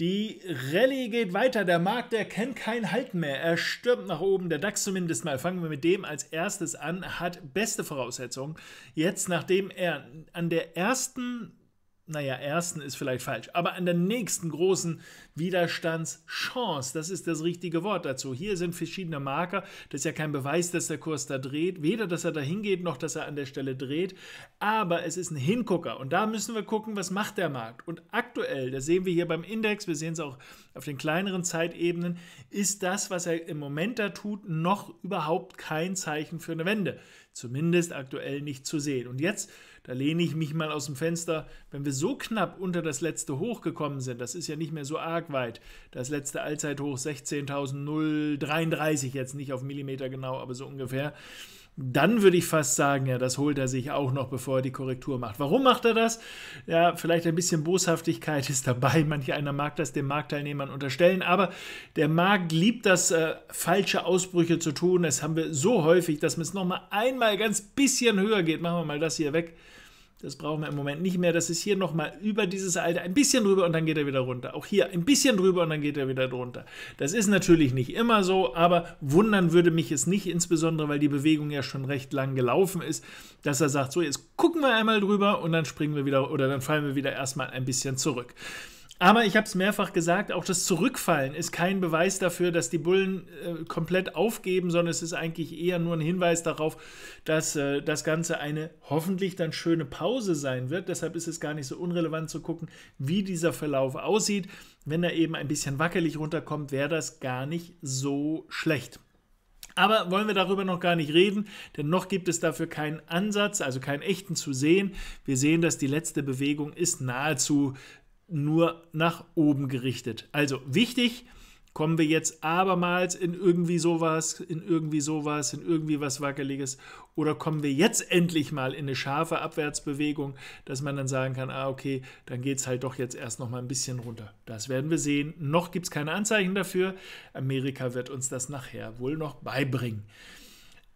Die Rallye geht weiter. Der Markt, der kennt keinen Halt mehr. Er stürmt nach oben. Der DAX zumindest mal. Fangen wir mit dem als erstes an. Hat beste Voraussetzungen. Jetzt, nachdem er an der ersten naja, ersten ist vielleicht falsch, aber an der nächsten großen Widerstandschance. Das ist das richtige Wort dazu. Hier sind verschiedene Marker. Das ist ja kein Beweis, dass der Kurs da dreht. Weder, dass er da hingeht, noch, dass er an der Stelle dreht. Aber es ist ein Hingucker. Und da müssen wir gucken, was macht der Markt. Und aktuell, das sehen wir hier beim Index, wir sehen es auch auf den kleineren Zeitebenen, ist das, was er im Moment da tut, noch überhaupt kein Zeichen für eine Wende. Zumindest aktuell nicht zu sehen. Und jetzt, da lehne ich mich mal aus dem Fenster, wenn wir so knapp unter das letzte Hoch gekommen sind, das ist ja nicht mehr so arg weit, das letzte Allzeithoch 16.033, jetzt nicht auf Millimeter genau, aber so ungefähr, dann würde ich fast sagen, ja, das holt er sich auch noch, bevor er die Korrektur macht. Warum macht er das? Ja, vielleicht ein bisschen Boshaftigkeit ist dabei. Manch einer mag das den Marktteilnehmern unterstellen, aber der Markt liebt das, äh, falsche Ausbrüche zu tun. Das haben wir so häufig, dass man es nochmal einmal ganz bisschen höher geht. Machen wir mal das hier weg. Das brauchen wir im Moment nicht mehr. Das ist hier nochmal über dieses Alter. ein bisschen drüber und dann geht er wieder runter. Auch hier ein bisschen drüber und dann geht er wieder runter. Das ist natürlich nicht immer so, aber wundern würde mich es nicht, insbesondere weil die Bewegung ja schon recht lang gelaufen ist, dass er sagt, so jetzt gucken wir einmal drüber und dann springen wir wieder oder dann fallen wir wieder erstmal ein bisschen zurück. Aber ich habe es mehrfach gesagt, auch das Zurückfallen ist kein Beweis dafür, dass die Bullen äh, komplett aufgeben, sondern es ist eigentlich eher nur ein Hinweis darauf, dass äh, das Ganze eine hoffentlich dann schöne Pause sein wird. Deshalb ist es gar nicht so unrelevant zu gucken, wie dieser Verlauf aussieht. Wenn er eben ein bisschen wackelig runterkommt, wäre das gar nicht so schlecht. Aber wollen wir darüber noch gar nicht reden, denn noch gibt es dafür keinen Ansatz, also keinen echten zu sehen. Wir sehen, dass die letzte Bewegung ist nahezu nur nach oben gerichtet. Also wichtig, kommen wir jetzt abermals in irgendwie sowas, in irgendwie sowas, in irgendwie was Wackeliges oder kommen wir jetzt endlich mal in eine scharfe Abwärtsbewegung, dass man dann sagen kann, ah okay, dann geht es halt doch jetzt erst noch mal ein bisschen runter. Das werden wir sehen. Noch gibt es keine Anzeichen dafür. Amerika wird uns das nachher wohl noch beibringen.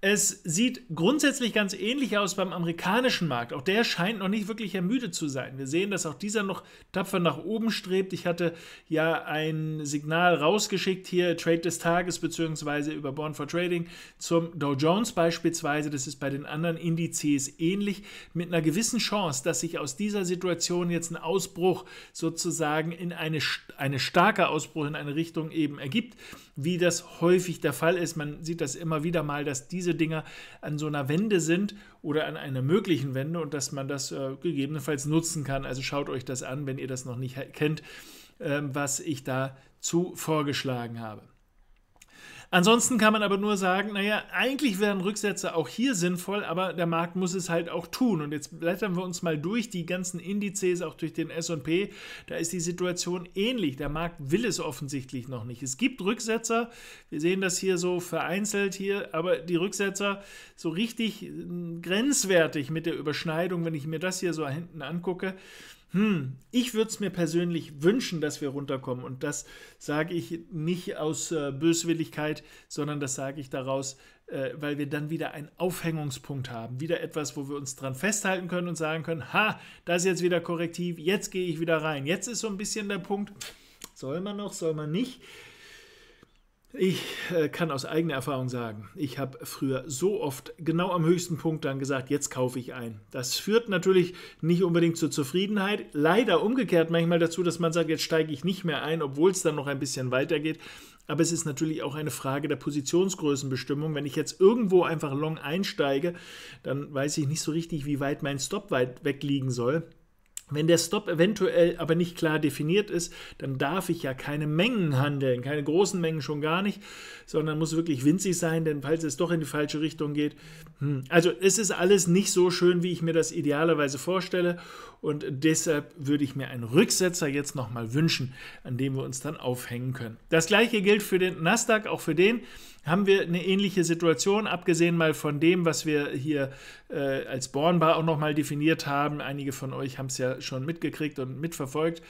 Es sieht grundsätzlich ganz ähnlich aus beim amerikanischen Markt. Auch der scheint noch nicht wirklich ermüdet zu sein. Wir sehen, dass auch dieser noch tapfer nach oben strebt. Ich hatte ja ein Signal rausgeschickt hier, Trade des Tages beziehungsweise über Born for Trading zum Dow Jones beispielsweise. Das ist bei den anderen Indizes ähnlich. Mit einer gewissen Chance, dass sich aus dieser Situation jetzt ein Ausbruch sozusagen in eine, eine starke Ausbruch in eine Richtung eben ergibt, wie das häufig der Fall ist. Man sieht das immer wieder mal, dass diese Dinger an so einer Wende sind oder an einer möglichen Wende und dass man das äh, gegebenenfalls nutzen kann. Also schaut euch das an, wenn ihr das noch nicht kennt, äh, was ich dazu vorgeschlagen habe. Ansonsten kann man aber nur sagen, naja, eigentlich wären Rücksätze auch hier sinnvoll, aber der Markt muss es halt auch tun. Und jetzt blättern wir uns mal durch die ganzen Indizes, auch durch den SP. Da ist die Situation ähnlich. Der Markt will es offensichtlich noch nicht. Es gibt Rücksetzer. Wir sehen das hier so vereinzelt hier, aber die Rücksetzer so richtig hm, grenzwertig mit der Überschneidung, wenn ich mir das hier so hinten angucke. Hm, ich würde es mir persönlich wünschen, dass wir runterkommen. Und das sage ich nicht aus äh, Böswilligkeit sondern das sage ich daraus, äh, weil wir dann wieder einen Aufhängungspunkt haben. Wieder etwas, wo wir uns dran festhalten können und sagen können, ha, das ist jetzt wieder korrektiv, jetzt gehe ich wieder rein. Jetzt ist so ein bisschen der Punkt, soll man noch, soll man nicht. Ich äh, kann aus eigener Erfahrung sagen, ich habe früher so oft genau am höchsten Punkt dann gesagt, jetzt kaufe ich ein. Das führt natürlich nicht unbedingt zur Zufriedenheit, leider umgekehrt manchmal dazu, dass man sagt, jetzt steige ich nicht mehr ein, obwohl es dann noch ein bisschen weitergeht. Aber es ist natürlich auch eine Frage der Positionsgrößenbestimmung. Wenn ich jetzt irgendwo einfach long einsteige, dann weiß ich nicht so richtig, wie weit mein Stop weit wegliegen soll. Wenn der Stop eventuell aber nicht klar definiert ist, dann darf ich ja keine Mengen handeln, keine großen Mengen schon gar nicht, sondern muss wirklich winzig sein, denn falls es doch in die falsche Richtung geht. Hm. Also es ist alles nicht so schön, wie ich mir das idealerweise vorstelle und deshalb würde ich mir einen Rücksetzer jetzt nochmal wünschen, an dem wir uns dann aufhängen können. Das gleiche gilt für den Nasdaq, auch für den haben wir eine ähnliche Situation, abgesehen mal von dem, was wir hier äh, als Bornbar auch nochmal definiert haben. Einige von euch haben es ja schon mitgekriegt und mitverfolgt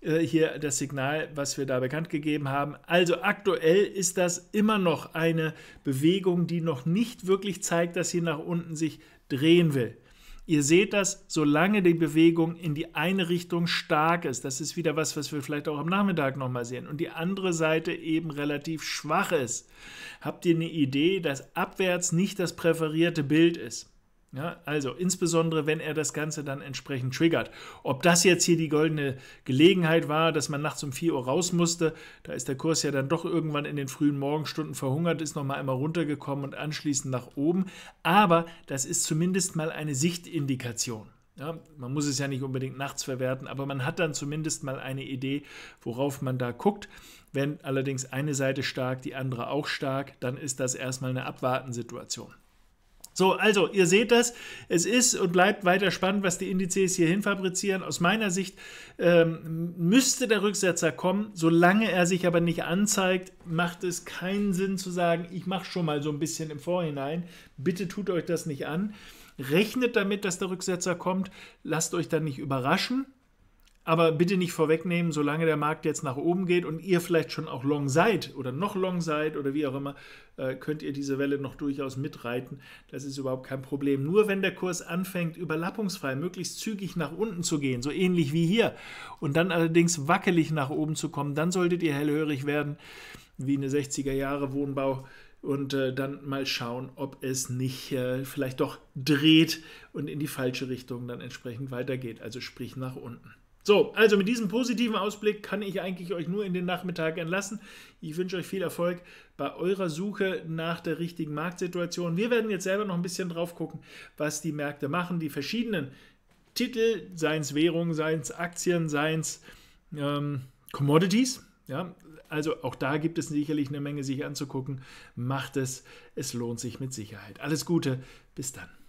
äh, hier das Signal, was wir da bekannt gegeben haben. Also aktuell ist das immer noch eine Bewegung, die noch nicht wirklich zeigt, dass sie nach unten sich drehen will. Ihr seht das, solange die Bewegung in die eine Richtung stark ist, das ist wieder was, was wir vielleicht auch am Nachmittag nochmal sehen, und die andere Seite eben relativ schwach ist, habt ihr eine Idee, dass abwärts nicht das präferierte Bild ist. Ja, also insbesondere, wenn er das Ganze dann entsprechend triggert. Ob das jetzt hier die goldene Gelegenheit war, dass man nachts um 4 Uhr raus musste, da ist der Kurs ja dann doch irgendwann in den frühen Morgenstunden verhungert, ist nochmal einmal runtergekommen und anschließend nach oben. Aber das ist zumindest mal eine Sichtindikation. Ja, man muss es ja nicht unbedingt nachts verwerten, aber man hat dann zumindest mal eine Idee, worauf man da guckt. Wenn allerdings eine Seite stark, die andere auch stark, dann ist das erstmal eine Abwartensituation. So, also ihr seht das, es ist und bleibt weiter spannend, was die Indizes hierhin fabrizieren. Aus meiner Sicht ähm, müsste der Rücksetzer kommen, solange er sich aber nicht anzeigt, macht es keinen Sinn zu sagen, ich mache schon mal so ein bisschen im Vorhinein, bitte tut euch das nicht an. Rechnet damit, dass der Rücksetzer kommt, lasst euch dann nicht überraschen, aber bitte nicht vorwegnehmen, solange der Markt jetzt nach oben geht und ihr vielleicht schon auch long seid oder noch long seid oder wie auch immer, äh, könnt ihr diese Welle noch durchaus mitreiten. Das ist überhaupt kein Problem. Nur wenn der Kurs anfängt, überlappungsfrei, möglichst zügig nach unten zu gehen, so ähnlich wie hier, und dann allerdings wackelig nach oben zu kommen, dann solltet ihr hellhörig werden, wie eine 60er Jahre Wohnbau und äh, dann mal schauen, ob es nicht äh, vielleicht doch dreht und in die falsche Richtung dann entsprechend weitergeht, also sprich nach unten. So, also mit diesem positiven Ausblick kann ich eigentlich euch nur in den Nachmittag entlassen. Ich wünsche euch viel Erfolg bei eurer Suche nach der richtigen Marktsituation. Wir werden jetzt selber noch ein bisschen drauf gucken, was die Märkte machen, die verschiedenen Titel, seien es Währungen, seien es Aktien, seien es ähm, Commodities. Ja, also auch da gibt es sicherlich eine Menge sich anzugucken. Macht es, es lohnt sich mit Sicherheit. Alles Gute, bis dann.